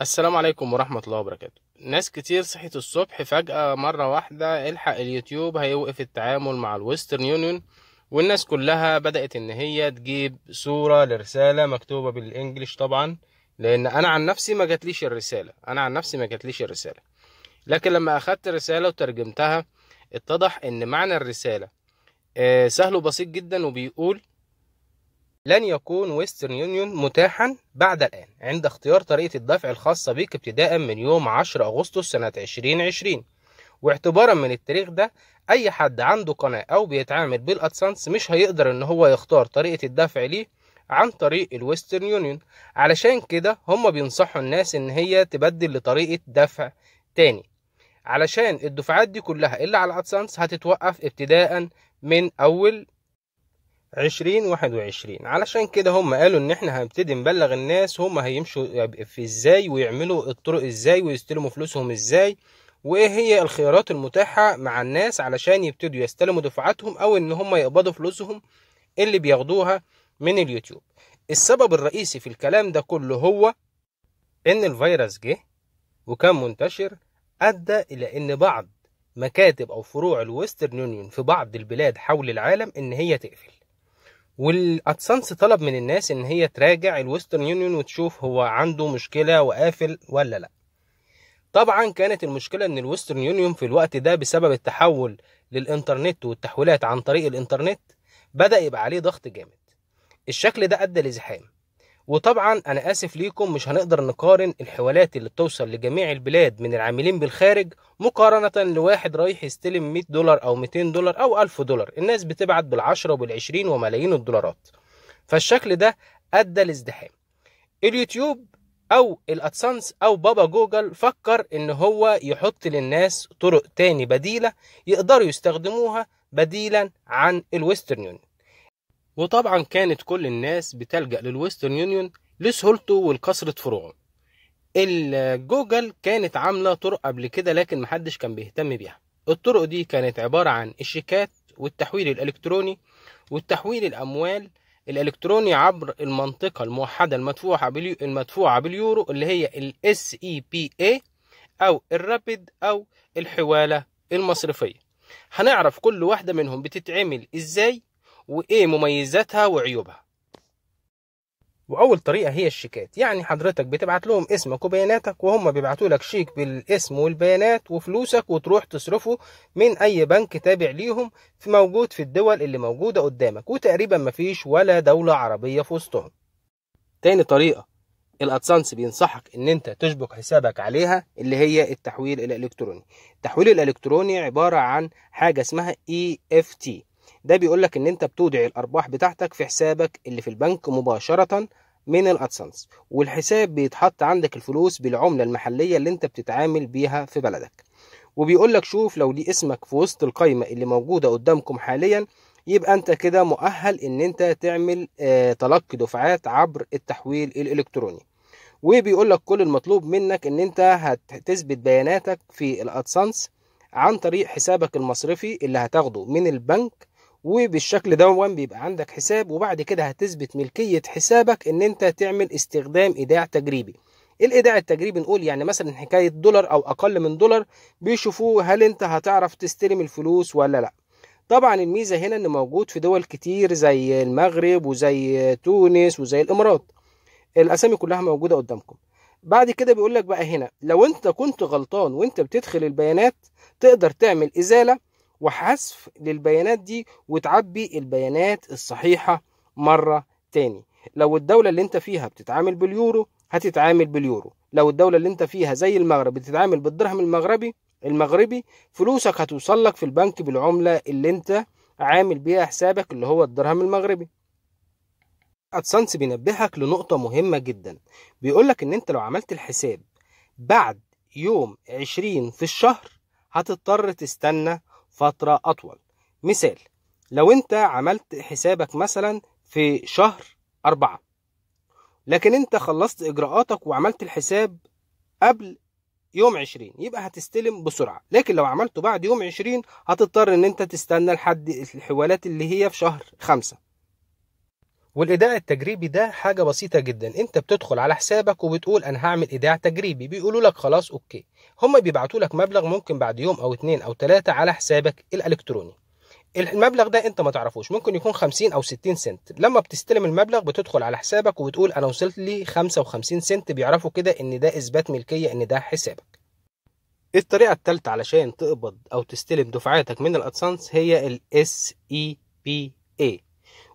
السلام عليكم ورحمة الله وبركاته ناس كتير صحيت الصبح فجأة مرة واحدة الحق اليوتيوب هيوقف التعامل مع الويسترن يونيون والناس كلها بدأت إن هي تجيب صورة لرسالة مكتوبة بالإنجليش طبعا لأن أنا عن نفسي ما جاتليش الرسالة أنا عن نفسي ما جاتليش الرسالة لكن لما أخدت الرسالة وترجمتها اتضح إن معنى الرسالة آه، سهل وبسيط جدا وبيقول لن يكون ويسترن يونيون متاحا بعد الآن عند اختيار طريقة الدفع الخاصة بك ابتداء من يوم 10 أغسطس سنة 2020 واعتبارا من التاريخ ده أي حد عنده قناة أو بيتعامل بالأدسنس مش هيقدر إن هو يختار طريقة الدفع ليه عن طريق الويسترن يونيون علشان كده هما بينصحوا الناس إن هي تبدل لطريقة دفع تاني علشان الدفعات دي كلها اللي على الأدسنس هتتوقف ابتداء من أول عشرين واحد وعشرين علشان كده هم قالوا ان احنا هنبتدي نبلغ الناس هم هيمشوا في ازاي ويعملوا الطرق ازاي ويستلموا فلوسهم ازاي وايه هي الخيارات المتاحة مع الناس علشان يبتدوا يستلموا دفعاتهم او ان هم يقبضوا فلوسهم اللي بياخدوها من اليوتيوب السبب الرئيسي في الكلام ده كله هو ان الفيروس جه وكان منتشر ادى الى ان بعض مكاتب او فروع الويسترن يونيون في بعض البلاد حول العالم ان هي تقفل والادسنس طلب من الناس ان هي تراجع الويسترن يونيون وتشوف هو عنده مشكله وقافل ولا لا طبعا كانت المشكله ان الويسترن يونيون في الوقت ده بسبب التحول للانترنت والتحويلات عن طريق الانترنت بدا يبقى عليه ضغط جامد الشكل ده ادى لزحام وطبعا انا اسف ليكم مش هنقدر نقارن الحوالات اللي بتوصل لجميع البلاد من العاملين بالخارج مقارنه لواحد رايح يستلم 100 دولار او 200 دولار او 1000 دولار الناس بتبعت بال10 وبال20 وملايين الدولارات فالشكل ده ادى لازدحام اليوتيوب او الاتسانس او بابا جوجل فكر ان هو يحط للناس طرق تاني بديله يقدروا يستخدموها بديلا عن الويسترن يونيون وطبعا كانت كل الناس بتلجأ للويسترن يونيون لسهولته ولكثرة فروعه الجوجل كانت عاملة طرق قبل كده لكن محدش كان بيهتم بيها الطرق دي كانت عبارة عن الشيكات والتحويل الإلكتروني والتحويل الأموال الإلكتروني عبر المنطقة الموحدة المدفوعة باليو... باليورو اللي هي بي SEPA أو الرابد أو الحوالة المصرفية هنعرف كل واحدة منهم بتتعمل إزاي وايه مميزاتها وعيوبها واول طريقه هي الشيكات يعني حضرتك بتبعت لهم اسمك وبياناتك وهم بيبعتوا لك شيك بالاسم والبيانات وفلوسك وتروح تصرفه من اي بنك تابع ليهم في موجود في الدول اللي موجوده قدامك وتقريبا مفيش ولا دوله عربيه في وسطهم تاني طريقه الادسانس بينصحك ان انت تشبك حسابك عليها اللي هي التحويل الالكتروني التحويل الالكتروني عباره عن حاجه اسمها اي اف تي ده بيقول لك ان انت بتودع الارباح بتاعتك في حسابك اللي في البنك مباشره من الادسنس والحساب بيتحط عندك الفلوس بالعمله المحليه اللي انت بتتعامل بيها في بلدك وبيقول لك شوف لو ليه اسمك في وسط القائمه اللي موجوده قدامكم حاليا يبقى انت كده مؤهل ان انت تعمل اه تلقي دفعات عبر التحويل الالكتروني وبيقول لك كل المطلوب منك ان انت هتثبت بياناتك في الادسنس عن طريق حسابك المصرفي اللي هتاخده من البنك وبالشكل ده بيبقى عندك حساب وبعد كده هتثبت ملكية حسابك ان انت تعمل استخدام ايداع تجريبي الايداع التجريبي نقول يعني مثلا حكاية دولار او اقل من دولار بيشوفوه هل انت هتعرف تستلم الفلوس ولا لا طبعا الميزة هنا ان موجود في دول كتير زي المغرب وزي تونس وزي الامارات الاسامي كلها موجودة قدامكم بعد كده بيقول لك بقى هنا لو انت كنت غلطان وانت بتدخل البيانات تقدر تعمل ازالة وحذف للبيانات دي وتعبي البيانات الصحيحة مرة تاني لو الدولة اللي انت فيها بتتعامل باليورو هتتعامل باليورو لو الدولة اللي انت فيها زي المغرب بتتعامل بالدرهم المغربي المغربي فلوسك هتوصل لك في البنك بالعملة اللي انت عامل بيها حسابك اللي هو الدرهم المغربي ادسانس بينبهك لنقطة مهمة جدا بيقول لك ان انت لو عملت الحساب بعد يوم 20 في الشهر هتضطر تستنى فترة أطول مثال لو أنت عملت حسابك مثلا في شهر أربعة لكن أنت خلصت إجراءاتك وعملت الحساب قبل يوم عشرين يبقى هتستلم بسرعة لكن لو عملته بعد يوم عشرين هتضطر ان انت تستنى لحد الحوالات اللي هي في شهر خمسة والايداع التجريبي ده حاجه بسيطه جدا انت بتدخل على حسابك وبتقول انا هعمل ايداع تجريبي بيقولوا لك خلاص اوكي هما بيبعتوا لك مبلغ ممكن بعد يوم او اتنين او تلاتة على حسابك الالكتروني المبلغ ده انت ما تعرفوش ممكن يكون 50 او 60 سنت لما بتستلم المبلغ بتدخل على حسابك وبتقول انا وصلت لي 55 سنت بيعرفوا كده ان ده اثبات ملكيه ان ده حسابك الطريقه التالتة علشان تقبض او تستلم دفعاتك من الادسانس هي الـ SEPA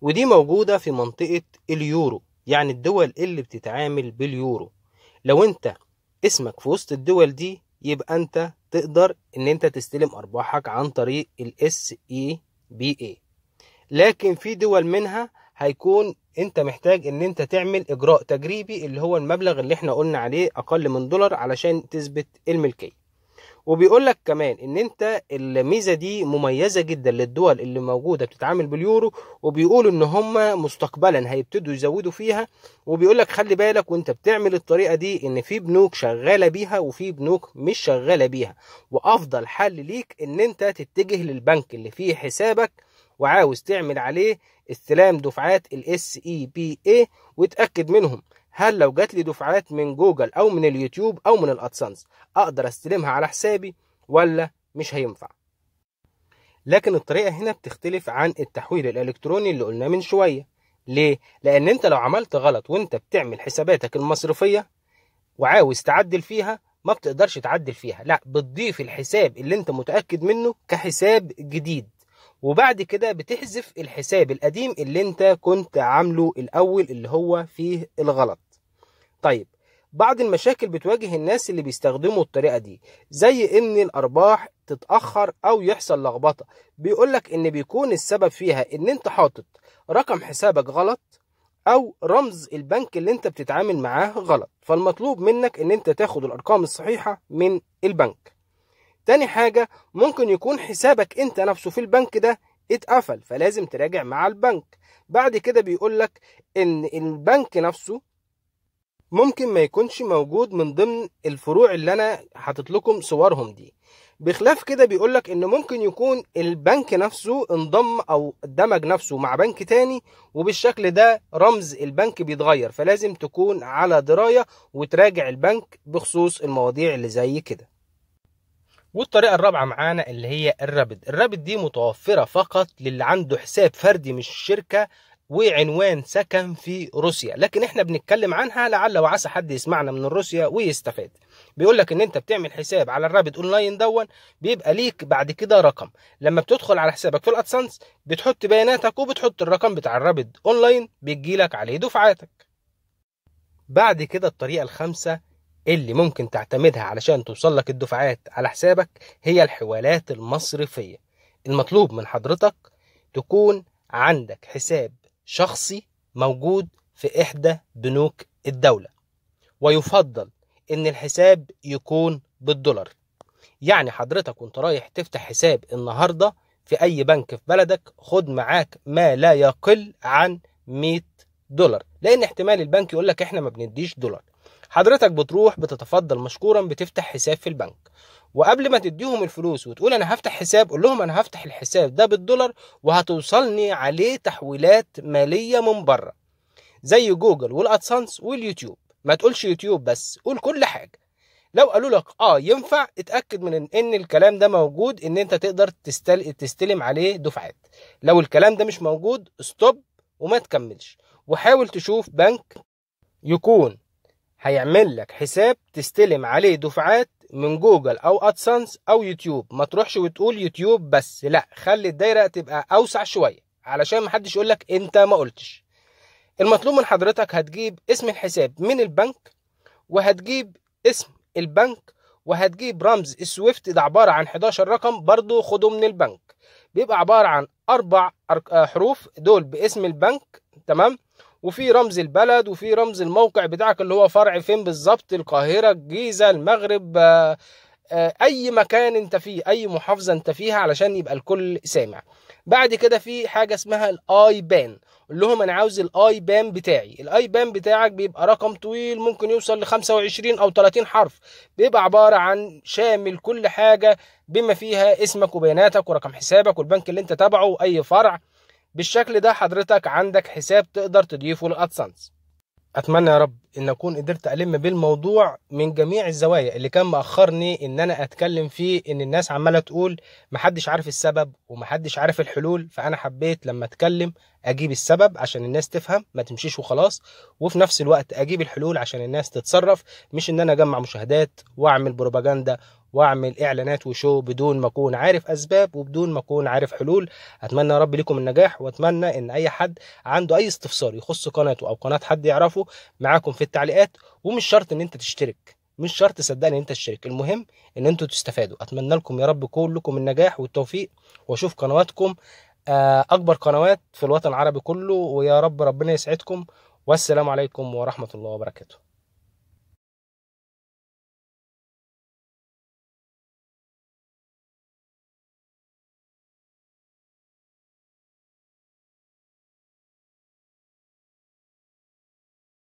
ودي موجودة في منطقة اليورو يعني الدول اللي بتتعامل باليورو لو انت اسمك في وسط الدول دي يبقى انت تقدر ان انت تستلم ارباحك عن طريق الـ اي بي اي لكن في دول منها هيكون انت محتاج ان انت تعمل اجراء تجريبي اللي هو المبلغ اللي احنا قلنا عليه اقل من دولار علشان تثبت الملكيه وبيقول لك كمان ان انت الميزه دي مميزه جدا للدول اللي موجوده بتتعامل باليورو وبيقولوا ان هم مستقبلا هيبتدوا يزودوا فيها وبيقول لك خلي بالك وانت بتعمل الطريقه دي ان في بنوك شغاله بيها وفي بنوك مش شغاله بيها وافضل حل ليك ان انت تتجه للبنك اللي فيه حسابك وعاوز تعمل عليه استلام دفعات الاس اي بي اي وتاكد منهم هل لو جات لي دفعات من جوجل او من اليوتيوب او من الادسنس اقدر استلمها على حسابي ولا مش هينفع لكن الطريقه هنا بتختلف عن التحويل الالكتروني اللي قلناه من شويه ليه لان انت لو عملت غلط وانت بتعمل حساباتك المصرفيه وعاوز تعدل فيها ما بتقدرش تعدل فيها لا بتضيف الحساب اللي انت متاكد منه كحساب جديد وبعد كده بتحذف الحساب القديم اللي انت كنت عامله الاول اللي هو فيه الغلط طيب بعض المشاكل بتواجه الناس اللي بيستخدموا الطريقة دي زي ان الارباح تتأخر او يحصل لخبطة بيقولك ان بيكون السبب فيها ان انت حاطط رقم حسابك غلط او رمز البنك اللي انت بتتعامل معاه غلط فالمطلوب منك ان انت تاخد الارقام الصحيحة من البنك تاني حاجة ممكن يكون حسابك انت نفسه في البنك ده اتقفل فلازم تراجع مع البنك بعد كده بيقولك ان البنك نفسه ممكن ما يكونش موجود من ضمن الفروع اللي انا حاطط لكم صورهم دي بخلاف كده بيقول لك ان ممكن يكون البنك نفسه انضم او دمج نفسه مع بنك تاني وبالشكل ده رمز البنك بيتغير فلازم تكون على درايه وتراجع البنك بخصوص المواضيع اللي زي كده والطريقة الرابعة معانا اللي هي الرابد الرابد دي متوفرة فقط للي عنده حساب فردي مش شركة وعنوان سكن في روسيا لكن احنا بنتكلم عنها لعل وعسى حد يسمعنا من روسيا ويستفاد بيقول لك ان انت بتعمل حساب على الرابط اونلاين دون بيبقى ليك بعد كده رقم لما بتدخل على حسابك في الادسنس بتحط بياناتك وبتحط الرقم بتاع الرابط اونلاين بيجي لك عليه دفعاتك بعد كده الطريقه الخامسه اللي ممكن تعتمدها علشان توصل لك الدفعات على حسابك هي الحوالات المصرفيه المطلوب من حضرتك تكون عندك حساب شخصي موجود في إحدى بنوك الدولة ويفضل إن الحساب يكون بالدولار يعني حضرتك وانت رايح تفتح حساب النهاردة في أي بنك في بلدك خد معاك ما لا يقل عن 100 دولار لأن احتمال البنك يقولك إحنا ما بنديش دولار حضرتك بتروح بتتفضل مشكورا بتفتح حساب في البنك وقبل ما تديهم الفلوس وتقول انا هفتح حساب قول لهم انا هفتح الحساب ده بالدولار وهتوصلني عليه تحويلات ماليه من بره زي جوجل والادسنس واليوتيوب ما تقولش يوتيوب بس قول كل حاجه لو قالوا لك اه ينفع اتاكد من ان, الكلام ده موجود ان انت تقدر تستل... تستلم عليه دفعات لو الكلام ده مش موجود ستوب وما تكملش وحاول تشوف بنك يكون هيعمل لك حساب تستلم عليه دفعات من جوجل او ادسنس او يوتيوب ما تروحش وتقول يوتيوب بس لا خلي الدايره تبقى اوسع شويه علشان محدش يقول لك انت ما قلتش المطلوب من حضرتك هتجيب اسم الحساب من البنك وهتجيب اسم البنك وهتجيب رمز السويفت ده عباره عن 11 رقم برضو خده من البنك بيبقى عباره عن اربع آه، حروف دول باسم البنك تمام وفي رمز البلد وفي رمز الموقع بتاعك اللي هو فرع فين بالظبط القاهره الجيزه المغرب آه، آه، اي مكان انت فيه اي محافظه انت فيها علشان يبقى الكل سامع بعد كده في حاجه اسمها الاي بان قول لهم انا عاوز الاي بان بتاعي الاي بان بتاعك بيبقى رقم طويل ممكن يوصل ل 25 او 30 حرف بيبقى عباره عن شامل كل حاجه بما فيها اسمك وبياناتك ورقم حسابك والبنك اللي انت تابعه واي فرع بالشكل ده حضرتك عندك حساب تقدر تضيفه لادسنس اتمنى يا رب ان اكون قدرت الم بالموضوع من جميع الزوايا اللي كان مأخرني ان انا اتكلم فيه ان الناس عماله تقول محدش عارف السبب ومحدش عارف الحلول فانا حبيت لما اتكلم اجيب السبب عشان الناس تفهم ما تمشيش وخلاص وفي نفس الوقت اجيب الحلول عشان الناس تتصرف مش ان انا اجمع مشاهدات واعمل بروباجندا واعمل اعلانات وشو بدون ما اكون عارف اسباب وبدون ما اكون عارف حلول اتمنى يا رب ليكم النجاح واتمنى ان اي حد عنده اي استفسار يخص قناته او قناه حد يعرفه معاكم في التعليقات ومش شرط ان انت تشترك مش شرط صدقني ان انت تشترك المهم ان انتوا تستفادوا اتمنى لكم يا رب كلكم النجاح والتوفيق واشوف قنواتكم آه، اكبر قنوات في الوطن العربي كله ويا رب ربنا يسعدكم والسلام عليكم ورحمه الله وبركاته